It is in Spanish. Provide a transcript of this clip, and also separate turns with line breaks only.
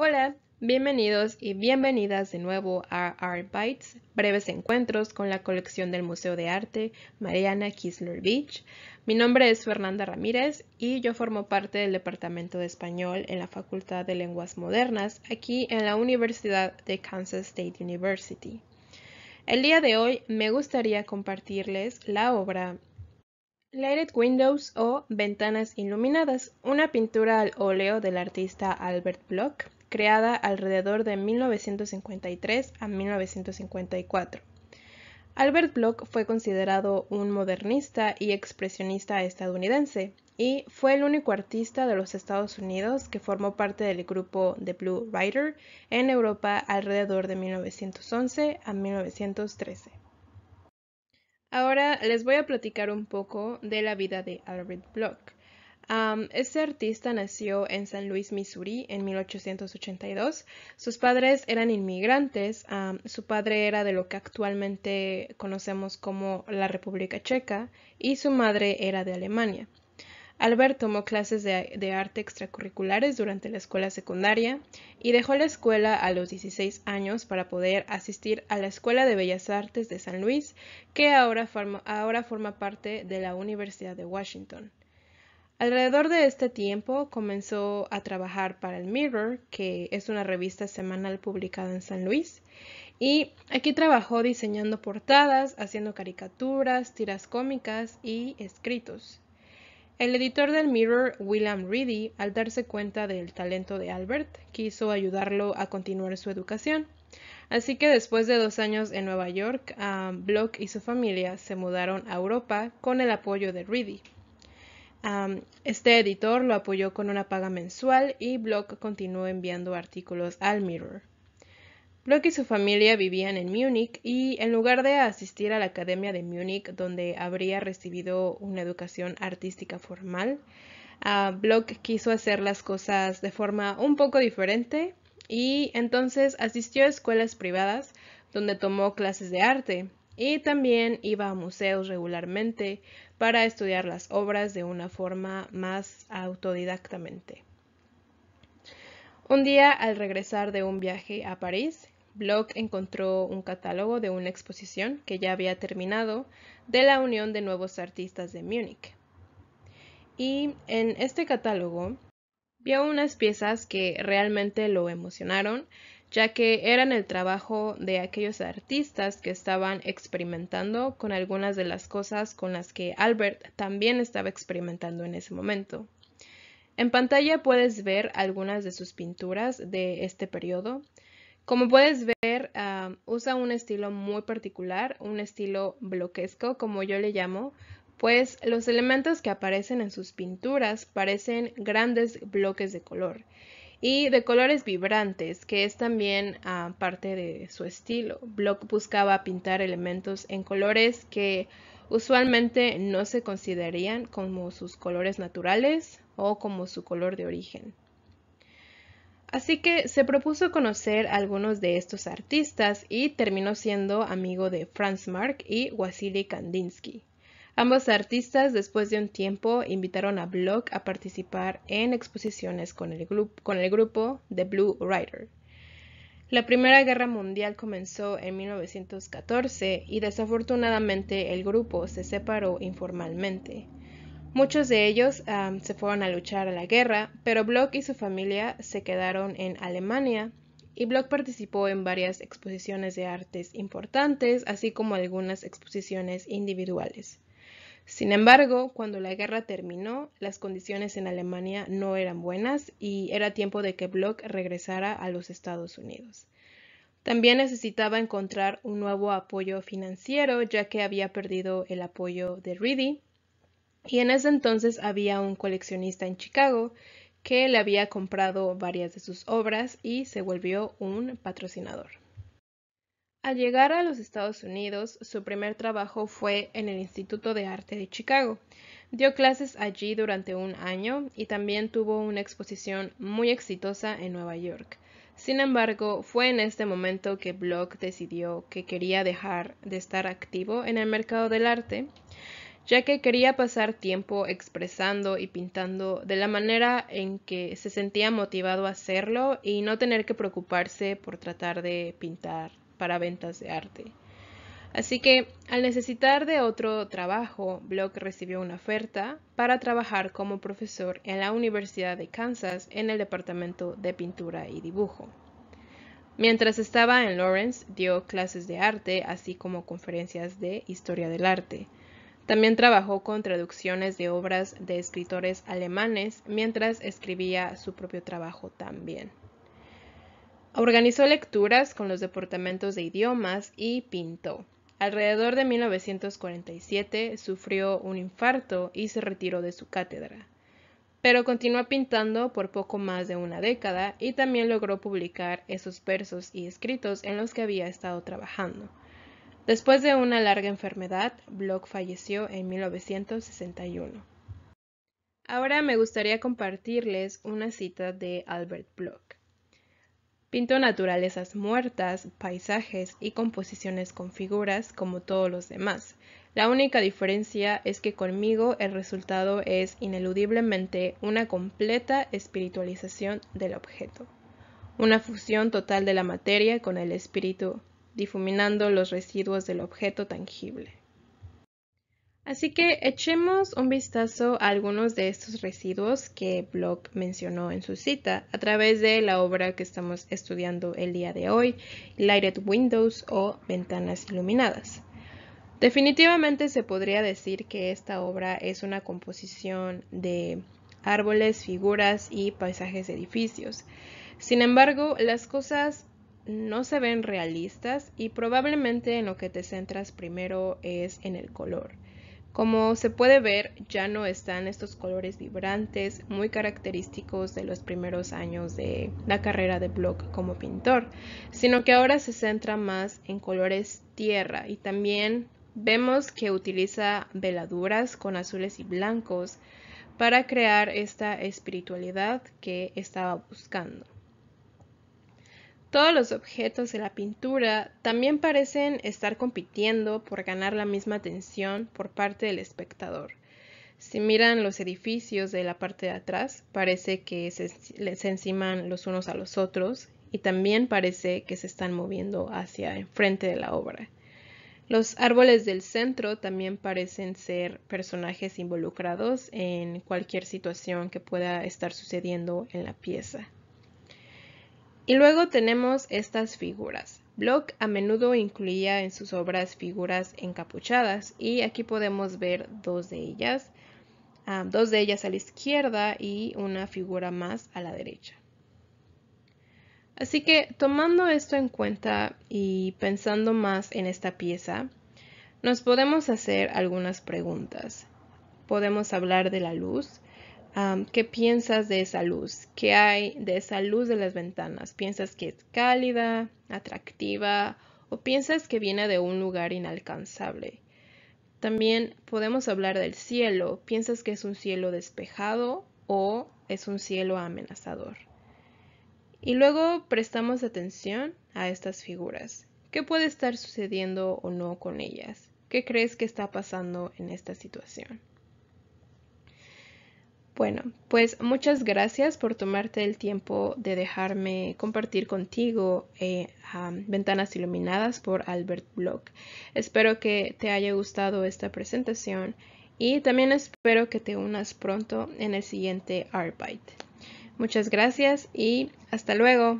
Hola, bienvenidos y bienvenidas de nuevo a Art Bites, breves encuentros con la colección del Museo de Arte Mariana Kisler Beach. Mi nombre es Fernanda Ramírez y yo formo parte del Departamento de Español en la Facultad de Lenguas Modernas aquí en la Universidad de Kansas State University. El día de hoy me gustaría compartirles la obra Lighted Windows o Ventanas Iluminadas, una pintura al óleo del artista Albert Bloch creada alrededor de 1953 a 1954. Albert Bloch fue considerado un modernista y expresionista estadounidense y fue el único artista de los Estados Unidos que formó parte del grupo The Blue Rider en Europa alrededor de 1911 a 1913. Ahora les voy a platicar un poco de la vida de Albert Bloch este artista nació en San Luis, Missouri, en 1882. Sus padres eran inmigrantes. su padre era de lo que actualmente conocemos como la República Checa y su madre era de Alemania. Albert tomó clases de, arte extracurriculares durante la escuela secundaria y dejó la escuela a los 16 años para poder asistir a la Escuela de Bellas Artes de San Luis, que ahora forma parte de la Universidad de Washington. Alrededor de este tiempo comenzó a trabajar para el Mirror, que es una revista semanal publicada en San Luis, y aquí trabajó diseñando portadas, haciendo caricaturas, tiras cómicas y escritos. El editor del Mirror, William Reedy, al darse cuenta del talento de Albert, quiso ayudarlo a continuar su educación. Así que después de dos años en Nueva York, Block y su familia se mudaron a Europa con el apoyo de Reedy este editor lo apoyó con una paga mensual y Block continuó enviando artículos al Mirror. Block y su familia vivían en Múnich y en lugar de asistir a la Academia de Múnich donde habría recibido una educación artística formal, Block quiso hacer las cosas de forma un poco diferente y entonces asistió a escuelas privadas donde tomó clases de arte y también iba a museos regularmente para estudiar las obras de una forma más autodidactamente. Un día, al regresar de un viaje a París, Bloch encontró un catálogo de una exposición que ya había terminado de la Unión de Nuevos Artistas de Múnich. Y en este catálogo vio unas piezas que realmente lo emocionaron ya que eran el trabajo de aquellos artistas que estaban experimentando con algunas de las cosas con las que Albert también estaba experimentando en ese momento. En pantalla puedes ver algunas de sus pinturas de este periodo. Como puedes ver, ah, usa un estilo muy particular, un estilo bloquesco, como yo le llamo, pues los elementos que aparecen en sus pinturas parecen grandes bloques de color y de colores vibrantes, que es también ah, parte de su estilo. Block buscaba pintar elementos en colores que usualmente no se considerarían como sus colores naturales o como su color de origen. Así que se propuso conocer algunos de estos artistas y terminó siendo amigo de Franz Marc y Wassily Kandinsky. Ambos artistas, después de un tiempo, invitaron a Block a participar en exposiciones con el, grupo The Blue Rider. La Primera Guerra Mundial comenzó en 1914 y desafortunadamente el grupo se separó informalmente. Muchos de ellos se fueron a luchar a la guerra, pero Block y su familia se quedaron en Alemania y Block participó en varias exposiciones de artes importantes, así como algunas exposiciones individuales. Sin embargo, cuando la guerra terminó, las condiciones en Alemania no eran buenas y era tiempo de que Bloch regresara a los Estados Unidos. También necesitaba encontrar un nuevo apoyo financiero, ya que había perdido el apoyo de Reedy, y en ese entonces había un coleccionista en Chicago que le había comprado varias de sus obras y se volvió un patrocinador. Al llegar a los Estados Unidos, su primer trabajo fue en el Instituto de Arte de Chicago. Dio clases allí durante un año y también tuvo una exposición muy exitosa en Nueva York. Sin embargo, fue en este momento que Block decidió que quería dejar de estar activo en el mercado del arte, ya que quería pasar tiempo expresando y pintando de la manera en que se sentía motivado a hacerlo y no tener que preocuparse por tratar de pintar para ventas de arte. Así que, al necesitar de otro trabajo, Block recibió una oferta para trabajar como profesor en la Universidad de Kansas en el Departamento de Pintura y Dibujo. Mientras estaba en Lawrence, dio clases de arte, así como conferencias de historia del arte. También trabajó con traducciones de obras de escritores alemanes mientras escribía su propio trabajo también. Organizó lecturas con los departamentos de idiomas y pintó. Alrededor de 1947 sufrió un infarto y se retiró de su cátedra. Pero continuó pintando por poco más de una década y también logró publicar esos versos y escritos en los que había estado trabajando. Después de una larga enfermedad, Bloch falleció en 1961. Ahora me gustaría compartirles una cita de Albert Bloch. Pinto naturalezas muertas, paisajes y composiciones con figuras como todos los demás. La única diferencia es que conmigo el resultado es ineludiblemente una completa espiritualización del objeto, una fusión total de la materia con el espíritu, difuminando los residuos del objeto tangible. Así que echemos un vistazo a algunos de estos residuos que Block mencionó en su cita a través de la obra que estamos estudiando el día de hoy, Lighted Windows o Ventanas Iluminadas. Definitivamente se podría decir que esta obra es una composición de árboles, figuras y paisajes de edificios. Sin embargo, las cosas no se ven realistas y probablemente en lo que te centras primero es en el color. Como se puede ver, ya no están estos colores vibrantes muy característicos de los primeros años de la carrera de Bloch como pintor, sino que ahora se centra más en colores tierra y también vemos que utiliza veladuras con azules y blancos para crear esta espiritualidad que estaba buscando. Todos los objetos de la pintura también parecen estar compitiendo por ganar la misma atención por parte del espectador. Si miran los edificios de la parte de atrás, parece que se, enciman los unos a los otros y también parece que se están moviendo hacia el frente de la obra. Los árboles del centro también parecen ser personajes involucrados en cualquier situación que pueda estar sucediendo en la pieza. Y luego tenemos estas figuras. Bloch a menudo incluía en sus obras figuras encapuchadas y aquí podemos ver dos de ellas, ah, dos de ellas a la izquierda y una figura más a la derecha. Así que tomando esto en cuenta y pensando más en esta pieza, nos podemos hacer algunas preguntas. Podemos hablar de la luz, ¿Qué piensas de esa luz? ¿Qué hay de esa luz de las ventanas? ¿Piensas que es cálida, atractiva o piensas que viene de un lugar inalcanzable? También podemos hablar del cielo. ¿Piensas que es un cielo despejado o es un cielo amenazador? Y luego prestamos atención a estas figuras. ¿Qué puede estar sucediendo o no con ellas? ¿Qué crees que está pasando en esta situación? Bueno, pues muchas gracias por tomarte el tiempo de dejarme compartir contigo eh, Ventanas Iluminadas por Albert Block. Espero que te haya gustado esta presentación y también espero que te unas pronto en el siguiente arbyte. Muchas gracias y hasta luego.